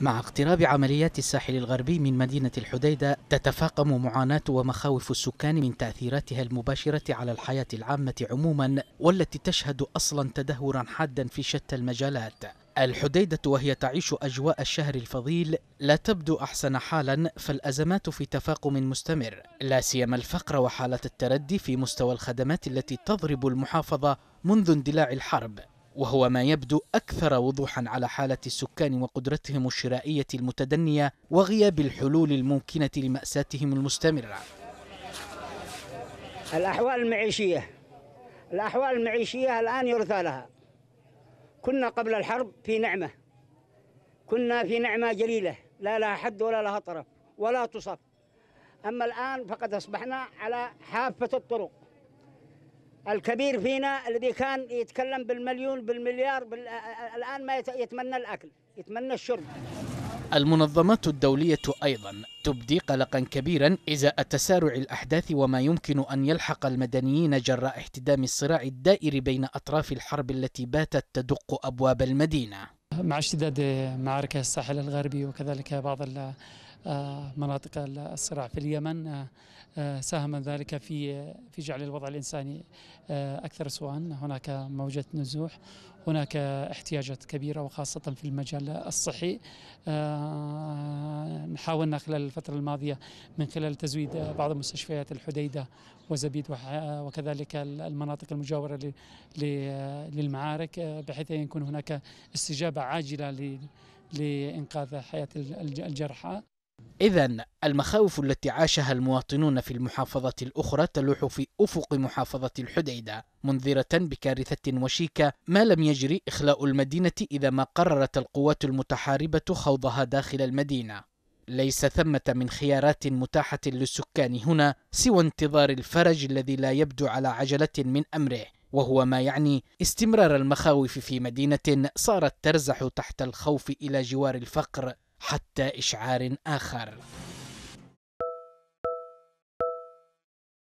مع اقتراب عمليات الساحل الغربي من مدينة الحديدة تتفاقم معاناة ومخاوف السكان من تأثيراتها المباشرة على الحياة العامة عموما والتي تشهد أصلا تدهورا حادا في شتى المجالات الحديدة وهي تعيش أجواء الشهر الفضيل لا تبدو أحسن حالا فالأزمات في تفاقم مستمر لا سيما الفقر وحالة التردي في مستوى الخدمات التي تضرب المحافظة منذ اندلاع الحرب وهو ما يبدو أكثر وضوحا على حالة السكان وقدرتهم الشرائية المتدنية وغياب الحلول الممكنة لمأساتهم المستمرة الأحوال المعيشية الأحوال المعيشية الآن يرثى لها كنا قبل الحرب في نعمة كنا في نعمة جليلة لا لها حد ولا لها طرف ولا تصف أما الآن فقد أصبحنا على حافة الطرق الكبير فينا الذي كان يتكلم بالمليون بالمليار بال... الآن ما يتمنى الأكل يتمنى الشرب المنظمات الدولية أيضا تبدي قلقا كبيرا إزاء تسارع الأحداث وما يمكن أن يلحق المدنيين جراء احتدام الصراع الدائر بين أطراف الحرب التي باتت تدق أبواب المدينة مع اشتداد معارك الساحل الغربي وكذلك بعض آه، مناطق الصراع في اليمن آه، آه، ساهم ذلك في في جعل الوضع الانساني اكثر سوءا هناك موجه نزوح هناك احتياجات كبيره وخاصه في المجال الصحي حاولنا خلال الفتره الماضيه من خلال تزويد بعض مستشفيات الحديده وزبيد وكذلك المناطق المجاوره للمعارك بحيث يكون هناك استجابه عاجله لانقاذ حياه الجرحى إذا المخاوف التي عاشها المواطنون في المحافظة الأخرى تلوح في أفق محافظة الحديدة منذرة بكارثة وشيكة ما لم يجري إخلاء المدينة إذا ما قررت القوات المتحاربة خوضها داخل المدينة ليس ثمة من خيارات متاحة للسكان هنا سوى انتظار الفرج الذي لا يبدو على عجلة من أمره وهو ما يعني استمرار المخاوف في مدينة صارت ترزح تحت الخوف إلى جوار الفقر حتى إشعار آخر